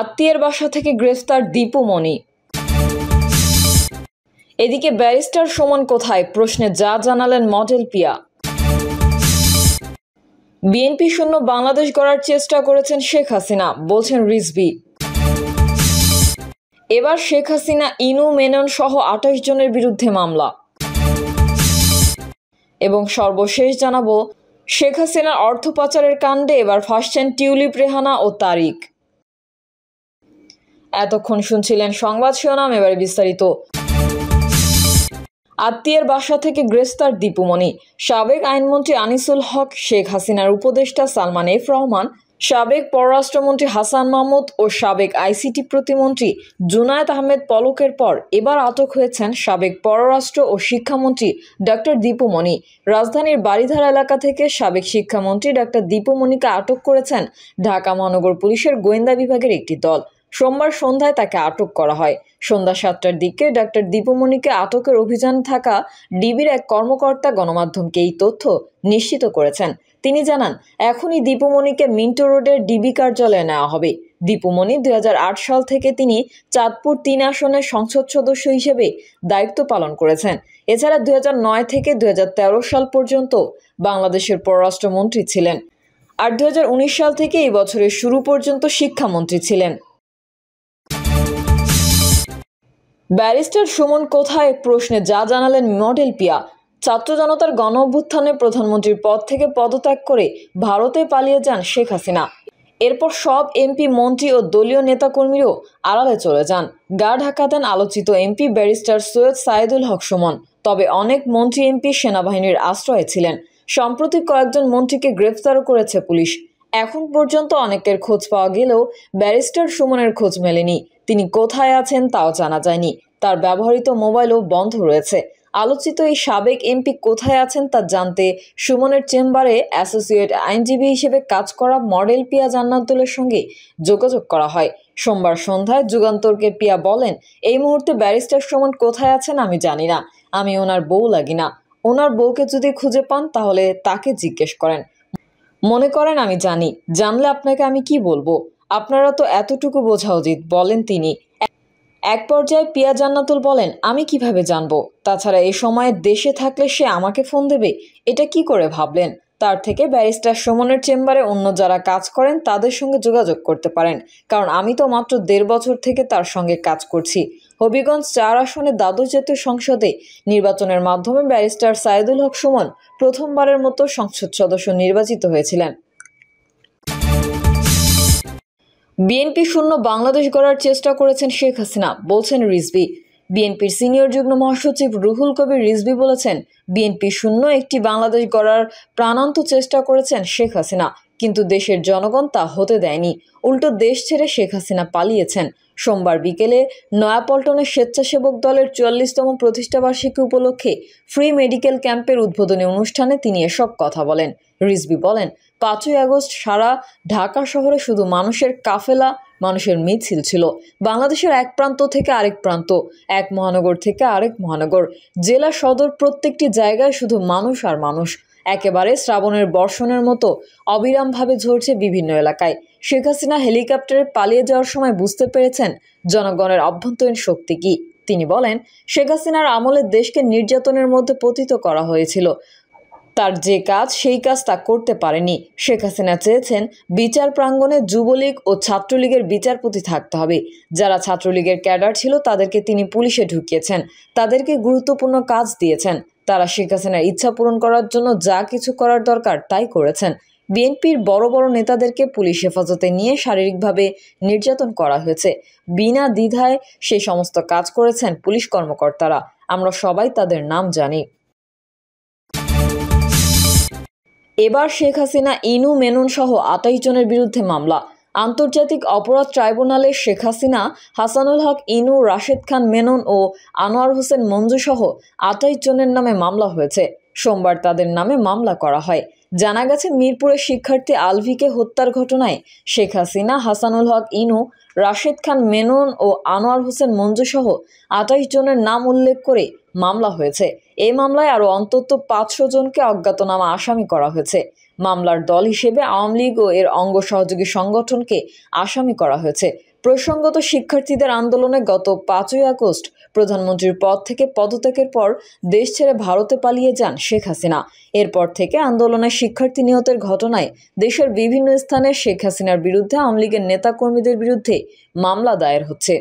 আত্মীয়ের বাসা থেকে গ্রেফতার দীপু মনি এদিকে ব্যারিস্টার সমান কোথায় প্রশ্নে যা জানালেন মডেল পিয়া বিএনপি শূন্য বাংলাদেশ গড়ার চেষ্টা করেছেন শেখ হাসিনা বলছেন রিজবি এবার শেখ হাসিনা ইনু মেনন সহ আঠাশ জনের বিরুদ্ধে মামলা এবং সর্বশেষ জানাবো শেখ হাসিনার অর্থ পাচারের কাণ্ডে এবার ফাঁসছেন টিউলিপ রেহানা ও তারিক এতক্ষণ শুনছিলেন সংবাদ শিরোনাম এবারে বিস্তারিত আত্মীয়ের বাসা থেকে গ্রেফতার দীপুমণি সাবেক আইনমন্ত্রী আনিসুল হক শেখ হাসিনার উপদেষ্টা সালমান এফ রহমান সাবেক পররাষ্ট্রমন্ত্রী হাসান মাহমুদ ও সাবেক আইসিটি প্রতিমন্ত্রী জুনায়দ আহমেদ পলকের পর এবার আটক হয়েছেন সাবেক পররাষ্ট্র ও শিক্ষামন্ত্রী ডক্টর দীপুমণি রাজধানীর বাড়িধারা এলাকা থেকে সাবেক শিক্ষামন্ত্রী ডক্টর দীপুমণিকে আটক করেছেন ঢাকা মহানগর পুলিশের গোয়েন্দা বিভাগের একটি দল সোমবার সন্ধ্যায় তাকে আটক করা হয় সন্ধ্যা সাতটার দিকে ডাক্তার দীপমণিকে আটকের অভিযান থাকা ডিবির এক কর্মকর্তা গণমাধ্যমকে এই তথ্য নিশ্চিত করেছেন তিনি জানান এখনই দীপমণিকে মিন্টো রোডের ডিবি কার্যালয়ে নেওয়া হবে দীপুমণি দুই সাল থেকে তিনি চাঁদপুর তিন আসনের সংসদ সদস্য হিসেবে দায়িত্ব পালন করেছেন এছাড়া দুই থেকে দুই সাল পর্যন্ত বাংলাদেশের পররাষ্ট্রমন্ত্রী ছিলেন আর দু সাল থেকে এই বছরের শুরু পর্যন্ত শিক্ষামন্ত্রী ছিলেন ব্যারিস্টার সুমন কোথায় প্রশ্নে যা জানালেন মডেল পিয়া ছাত্র জনতার গণ অভ্যুত্থানে প্রধানমন্ত্রীর পদ থেকে পদত্যাগ করে ভারতে পালিয়ে যান শেখ হাসিনা এরপর সব এমপি মন্ত্রী ও দলীয় নেতাকর্মীরও আড়ালে চলে যান গা ঢাকা দেন আলোচিত এমপি ব্যারিস্টার সৈয়দ সাইদুল হক সুমন তবে অনেক মন্ত্রী এমপি সেনাবাহিনীর আশ্রয়ে ছিলেন সম্প্রতি কয়েকজন মন্ত্রীকে গ্রেফতারও করেছে পুলিশ এখন পর্যন্ত অনেকের খোঁজ পাওয়া গেলেও ব্যারিস্টার সুমনের খোঁজ মেলেনি তিনি কোথায় আছেন তাও জানা যায়নি তার ব্যবহৃত মোবাইলও বন্ধ রয়েছে আলোচিত এই সাবেক এমপি কোথায় আছেন তা জানতে সুমনের চেম্বারে অ্যাসোসিয়েট আইনজীবী হিসেবে কাজ করা মডেল পিয়া জান্নাতুলের সঙ্গে যোগাযোগ করা হয় সোমবার সন্ধ্যায় যুগান্তরকে পিয়া বলেন এই মুহূর্তে ব্যারিস্টার সুমন কোথায় আছেন আমি জানি না আমি ওনার বউ লাগি না ওনার বউকে যদি খুঁজে পান তাহলে তাকে জিজ্ঞেস করেন মনে করেন আমি জানি জানলে আপনাকে আমি কি বলবো আপনারা তো এতটুকু বোঝা উচিত বলেন তিনি এক পর্যায়ে পিয়া জান্নাতুল বলেন আমি কিভাবে জানব তাছাড়া এ সময়ে দেশে থাকলে সে আমাকে ফোন দেবে এটা কি করে ভাবলেন তার থেকে ব্যারিস্টার সুমনের চেম্বারে অন্য যারা কাজ করেন তাদের সঙ্গে যোগাযোগ করতে পারেন কারণ আমি তো মাত্র দেড় বছর থেকে তার সঙ্গে কাজ করছি হবিগঞ্জ চার আসনে দ্বাদশ জাতীয় সংসদে নির্বাচনের মাধ্যমে ব্যারিস্টার সাইদুল হক সুমন প্রথমবারের মতো সংসদ সদস্য নির্বাচিত হয়েছিলেন বিএনপি শূন্য বাংলাদেশ গড়ার চেষ্টা করেছেন শেখ হাসিনা বলছেন রিজবি বিএনপির সিনিয়র যুগ্ম মহাসচিব রুহুল কবির রিজবি বলেছেন বিএনপি শূন্য একটি বাংলাদেশ গড়ার প্রাণান্ত চেষ্টা করেছেন শেখ হাসিনা কিন্তু দেশের জনগণ তা হতে দেয়নি উল্টো দেশ ছেড়ে শেখ হাসিনা পালিয়েছেন সোমবার বিকেলে নয়াপল্টনের স্বেচ্ছাসেবক দলের চুয়াল্লিশতম প্রতিষ্ঠাবার্ষিকী উপলক্ষে ফ্রি মেডিকেল ক্যাম্পের উদ্বোধনী অনুষ্ঠানে তিনি এসব কথা বলেন রিজবি বলেন পাঁচই আগস্ট সারা ঢাকা শহরে শুধু মানুষের কাফেলা মানুষের মিছিল ছিল বাংলাদেশের এক প্রান্ত থেকে আরেক প্রান্ত এক মহানগর থেকে আরেক মহানগর জেলা সদর প্রত্যেকটি জায়গায় শুধু মানুষ আর মানুষ একেবারে শ্রাবণের বর্ষণের মতো অবিরামভাবে ঝরছে বিভিন্ন এলাকায় শেখ হাসিনা হেলিকপ্টারে পালিয়ে যাওয়ার সময় বুঝতে পেরেছেন জনগণের অভ্যন্তরীণ শক্তি কী তিনি বলেন শেখ হাসিনার আমলে দেশকে নির্যাতনের মধ্যে পতিত করা হয়েছিল তার যে কাজ সেই কাজ তা করতে পারেনি শেখ হাসিনা চেয়েছেন বিচার প্রাঙ্গণে যুবলীগ ও ছাত্রলীগের বিচারপতি থাকতে হবে যারা ছাত্রলীগের ক্যাডার ছিল তাদেরকে তিনি পুলিশে ঢুকিয়েছেন তাদেরকে গুরুত্বপূর্ণ কাজ দিয়েছেন তারা শেখ হাসিনার ইচ্ছা পূরণ করার জন্য যা কিছু করার দরকার তাই করেছেন বিএনপির বড় বড় নেতাদেরকে পুলিশ হেফাজতে নিয়ে শারীরিকভাবে নির্যাতন করা হয়েছে বিনা দ্বিধায় সেই সমস্ত কাজ করেছেন পুলিশ কর্মকর্তারা আমরা সবাই তাদের নাম জানি এবার শেখ হাসিনা ইনু মেনন সহ আটাইশ জনের বিরুদ্ধে মামলা আন্তর্জাতিক অপরাধ ট্রাইব্যুনালে শেখ হাসিনা হাসানুল হক ইনু রাশেদ খান মেনন ও আনোয়ার হোসেন মঞ্জুসহ আঠাইশ জনের নামে মামলা হয়েছে সোমবার তাদের নামে মামলা করা হয় জানা গেছে মিরপুরের শিক্ষার্থী আলভিকে হত্যার ঘটনায় শেখ হাসিনা হাসানুল হক ইনু রাশেদ খান মেনন ও আনোয়ার হোসেন মঞ্জুসহ আঠাইশ জনের নাম উল্লেখ করে মামলা হয়েছে এই মামলায় আরও অন্তত পাঁচশো জনকে অজ্ঞাতনামা আসামি করা হয়েছে মামলার দল হিসেবে আওয়ামী লীগ ও এর অঙ্গ সহযোগী সংগঠনকে আসামি করা হয়েছে প্রসঙ্গত শিক্ষার্থীদের আন্দোলনে গত পাঁচই আগস্ট প্রধানমন্ত্রীর পদ থেকে পদত্যাগের পর দেশ ছেড়ে ভারতে পালিয়ে যান শেখ হাসিনা এরপর থেকে আন্দোলনে শিক্ষার্থী নিহতের ঘটনায় দেশের বিভিন্ন স্থানে শেখ হাসিনার বিরুদ্ধে আওয়ামী লীগের নেতাকর্মীদের বিরুদ্ধে মামলা দায়ের হচ্ছে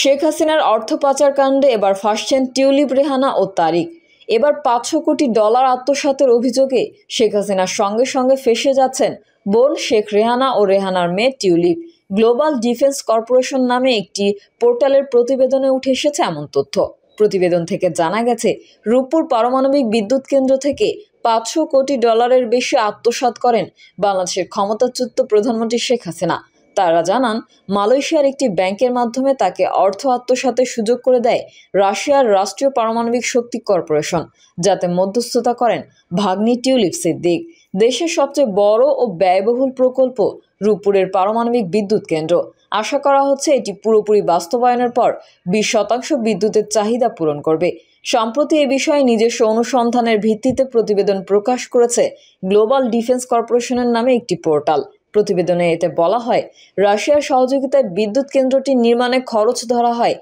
শেখ হাসিনার অর্থ পাচারকাণ্ডে এবার ফাঁসছেন টিউলিপ রেহানা ও তারিক এবার পাঁচশো কোটি ডলার আত্মসাতের অভিযোগে শেখ হাসিনার সঙ্গে সঙ্গে ফেসে যাচ্ছেন বোন শেখ রেহানা ও রেহানার মেয়ে টিউলিপ গ্লোবাল ডিফেন্স কর্পোরেশন নামে একটি পোর্টালের প্রতিবেদনে উঠে এসেছে এমন তথ্য প্রতিবেদন থেকে জানা গেছে রূপপুর পারমাণবিক বিদ্যুৎ কেন্দ্র থেকে পাঁচশো কোটি ডলারের বেশি আত্মসাত করেন বাংলাদেশের ক্ষমতাচ্যুত প্রধানমন্ত্রী শেখ হাসিনা তারা জানান মালয়েশিয়ার একটি ব্যাংকের মাধ্যমে তাকে অর্থ আত্মসাতের সুযোগ করে দেয় রাশিয়ার রাষ্ট্রীয় পারমাণবিক শক্তি কর্পোরেশন যাতে মধ্যস্থতা করেন ভাগ্নি টিউলিপ সিদ্দিক দেশের সবচেয়ে বড় ও ব্যয়বহুল প্রকল্প রূপপুরের পারমাণবিক বিদ্যুৎ কেন্দ্র আশা করা হচ্ছে এটি পুরোপুরি বাস্তবায়নের পর বিশ শতাংশ বিদ্যুতের চাহিদা পূরণ করবে সম্প্রতি এ বিষয়ে নিজস্ব অনুসন্ধানের ভিত্তিতে প্রতিবেদন প্রকাশ করেছে গ্লোবাল ডিফেন্স কর্পোরেশনের নামে একটি পোর্টাল প্রতিবেদনে এতে বলা হয় রাশিয়ার সহযোগিতায় বিদ্যুৎ কেন্দ্রটি নির্মাণে খরচ ধরা হয়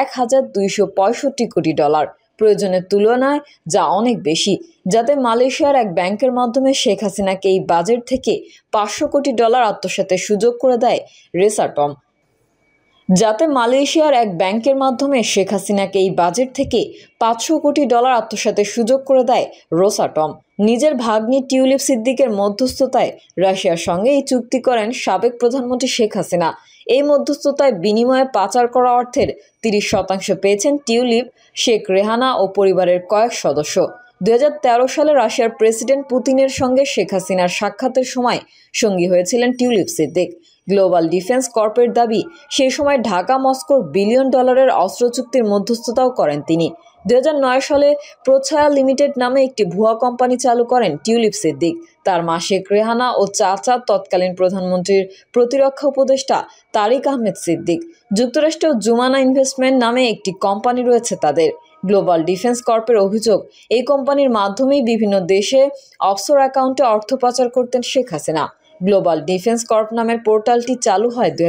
এক হাজার দুইশো পঁয়ষট্টি কোটি ডলার প্রয়োজনের তুলনায় যা অনেক বেশি যাতে মালয়েশিয়ার এক ব্যাংকের মাধ্যমে শেখ হাসিনাকে এই বাজেট থেকে পাঁচশো কোটি ডলার আত্মসাতের সুযোগ করে দেয় রেসাটম যাতে মালয়েশিয়ার এক ব্যাংকের মাধ্যমে শেখ হাসিনাকে এই বাজেট থেকে পাঁচশো কোটি ডলার আত্মসাতের সুযোগ করে দেয় রোসাটম নিজের ভাগ্নি টিউলিপ সিদ্দিকের মধ্যস্থতায় রাশিয়ার সঙ্গে এই চুক্তি করেন সাবেক প্রধানমন্ত্রী শেখ হাসিনা এই মধ্যস্থতায় বিনিময়ে পাচার করা অর্থের তিরিশ শতাংশ পেয়েছেন টিউলিপ শেখ রেহানা ও পরিবারের কয়েক সদস্য দু সালে রাশিয়ার প্রেসিডেন্ট পুতিনের সঙ্গে শেখ হাসিনার সাক্ষাতের সময় সঙ্গী হয়েছিলেন টিউলিপ সিদ্দিক গ্লোবাল ডিফেন্স কর্পের দাবি সেই সময় ঢাকা মস্কোর বিলিয়ন ডলারের অস্ত্র চুক্তির মধ্যস্থতাও করেন তিনি দু সালে প্রছায়া লিমিটেড নামে একটি ভুয়া কোম্পানি চালু করেন টিউলিপ সিদ্দিক তার মা শেখ রেহানা ও চাচা তৎকালীন প্রধানমন্ত্রীর প্রতিরক্ষা উপদেষ্টা তারিক আহমেদ সিদ্দিক যুক্তরাষ্ট্রেও জুমানা ইনভেস্টমেন্ট নামে একটি কোম্পানি রয়েছে তাদের গ্লোবাল ডিফেন্স কর্পের অভিযোগ এই কোম্পানির মাধ্যমেই বিভিন্ন দেশে অফসোর অ্যাকাউন্টে অর্থ পাচার করতেন Sheikh Hasina Global Defence Corp নামের পোর্টালটি চালু হয় দু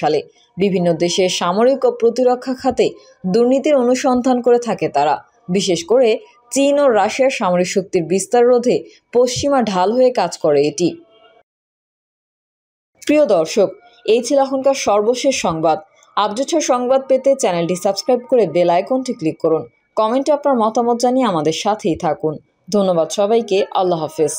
সালে বিভিন্ন দেশের সামরিক ও প্রতিরক্ষা খাতে দুর্নীতির অনুসন্ধান করে থাকে তারা বিশেষ করে চীন ও রাশিয়ার সামরিক শক্তির বিস্তার রোধে পশ্চিমা ঢাল হয়ে কাজ করে এটি প্রিয় দর্শক এই ছিল এখনকার সর্বশেষ সংবাদ আপডেট সংবাদ পেতে চ্যানেলটি সাবস্ক্রাইব করে বেল আইকনটি ক্লিক করুন কমেন্টে আপনার মতামত জানিয়ে আমাদের সাথেই থাকুন ধন্যবাদ সবাইকে আল্লাহ হাফেজ